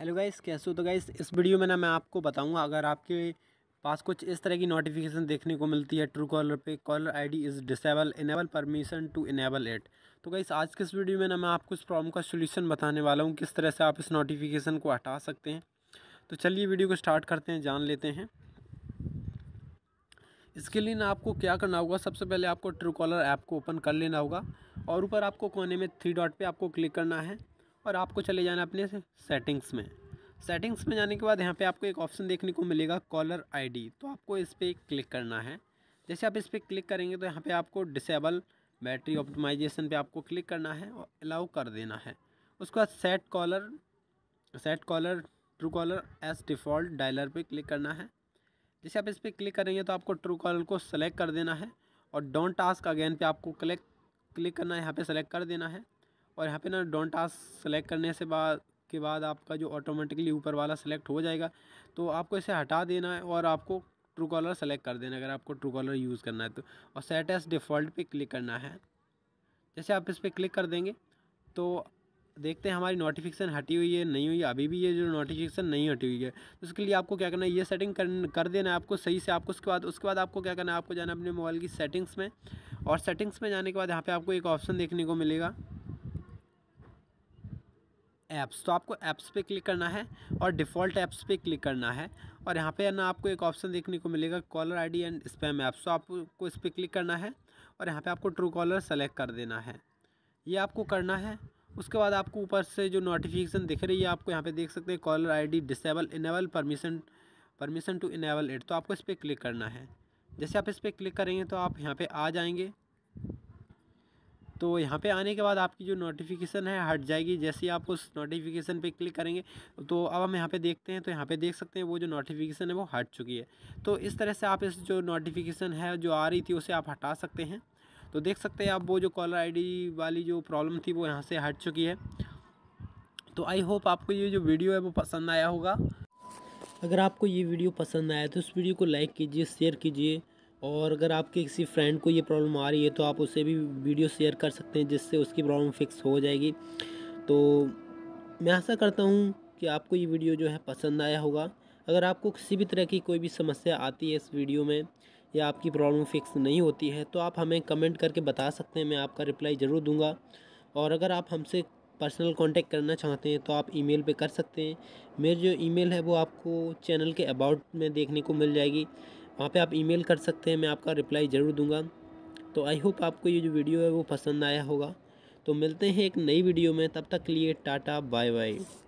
hello guys कैसे हो तो गाइस इस वीडियो में ना मैं आपको बताऊंगा अगर आपके पास कुछ इस तरह की नोटिफिकेशन देखने को मिलती है ट्रू कॉलर पे caller ID is disable enable permission to enable it तो गाइस आज के इस वीडियो में ना मैं आपको इस प्रॉब्लम का सोल्यूशन बताने वाला हूँ किस तरह से आप इस नोटिफिकेशन को हटा सकते हैं तो चलिए वीडियो को स्टार्ट करते हैं जान लेते हैं इसके लिए ना आपको क्या करना होगा सबसे पहले आपको ट्रू कॉलर ऐप को ओपन कर लेना होगा और ऊपर आपको कोने में थ्री डॉट पर आपको क्लिक करना है और आपको चले जाना अपने सेटिंग्स में सेटिंग्स में जाने के बाद यहाँ पे आपको एक ऑप्शन देखने को मिलेगा कॉलर आईडी तो आपको इस पर क्लिक करना है जैसे आप इस पर क्लिक करेंगे तो यहाँ पे आपको डिसेबल बैटरी ऑप्टिमाइजेशन पे आपको क्लिक करना है और अलाउ कर देना है उसके बाद set caller set caller Truecaller as default dialer पे क्लिक करना है जैसे आप इस पर क्लिक करेंगे तो आपको ट्रू कॉलर को सेलेक्ट कर देना है और डोंट टास्क अगेन पर आपको क्लिक क्लिक करना है यहाँ पर सेलेक्ट कर देना है और यहाँ पे ना डोंट टास्क सेलेक्ट करने से बाद के बाद आपका जो ऑटोमेटिकली ऊपर वाला सेलेक्ट हो जाएगा तो आपको इसे हटा देना है और आपको ट्रू कॉलर सेलेक्ट कर देना अगर आपको ट्रू कॉलर यूज़ करना है तो और सेट एस डिफ़ॉल्ट पे क्लिक करना है जैसे आप इस पर क्लिक कर देंगे तो देखते हैं हमारी नोटिफिकेशन हटी हुई है नहीं हुई अभी भी ये जो नोटिफिकेशन नहीं हटी हुई है तो उसके लिए आपको क्या करना है ये सेटिंग कर कर देना है आपको सही से आपको उसके बाद उसके बाद आपको क्या करना है आपको जाना अपने मोबाइल की सेटिंग्स में और सेटिंग्स में जाने के बाद यहाँ पे आपको एक ऑप्शन देखने को मिलेगा ऐप्स तो आपको ऐप्स पे क्लिक करना है और डिफ़ॉल्ट ऐप्स पे क्लिक करना है और यहाँ पे ना आपको एक ऑप्शन देखने को मिलेगा caller ID and spam apps तो आपको इस पर क्लिक करना है और यहाँ पे आपको ट्रू कॉलर सेलेक्ट कर देना है ये आपको करना है उसके बाद आपको ऊपर से जो नोटिफिकेशन दिख रही है आपको यहाँ पर देख सकते हैं caller D disable enable permission permission to enable it तो आपको इस पर क्लिक करना है जैसे आप इस पर क्लिक करेंगे तो आप यहाँ पे आ जाएंगे तो यहाँ पे आने के बाद आपकी जो नोटिफिकेशन है हट जाएगी जैसे ही आप उस नोटिफिकेशन पे क्लिक करेंगे तो अब हम यहाँ पे देखते हैं तो यहाँ पे देख सकते हैं वो जो नोटिफिकेशन है वो हट चुकी है तो इस तरह से आप इस जो नोटिफिकेशन है जो आ रही थी उसे आप हटा सकते हैं तो देख सकते हैं आप वो जो कॉलर आई वाली जो प्रॉब्लम थी वो यहाँ से हट चुकी है तो आई होप आपको ये जो वीडियो है वो पसंद आया होगा अगर आपको ये वीडियो पसंद आया तो उस वीडियो को लाइक कीजिए शेयर कीजिए और अगर आपके किसी फ्रेंड को ये प्रॉब्लम आ रही है तो आप उसे भी वीडियो शेयर कर सकते हैं जिससे उसकी प्रॉब्लम फिक्स हो जाएगी तो मैं आशा करता हूँ कि आपको ये वीडियो जो है पसंद आया होगा अगर आपको किसी भी तरह की कोई भी समस्या आती है इस वीडियो में या आपकी प्रॉब्लम फिक्स नहीं होती है तो आप हमें कमेंट करके बता सकते हैं मैं आपका रिप्लाई ज़रूर दूंगा और अगर आप हमसे पर्सनल कांटेक्ट करना चाहते हैं तो आप ईमेल पे कर सकते हैं मेरी जो ईमेल है वो आपको चैनल के अबाउट में देखने को मिल जाएगी वहाँ पे आप ईमेल कर सकते हैं मैं आपका रिप्लाई ज़रूर दूंगा तो आई होप आपको ये जो वीडियो है वो पसंद आया होगा तो मिलते हैं एक नई वीडियो में तब तक के लिए टाटा बाय बाय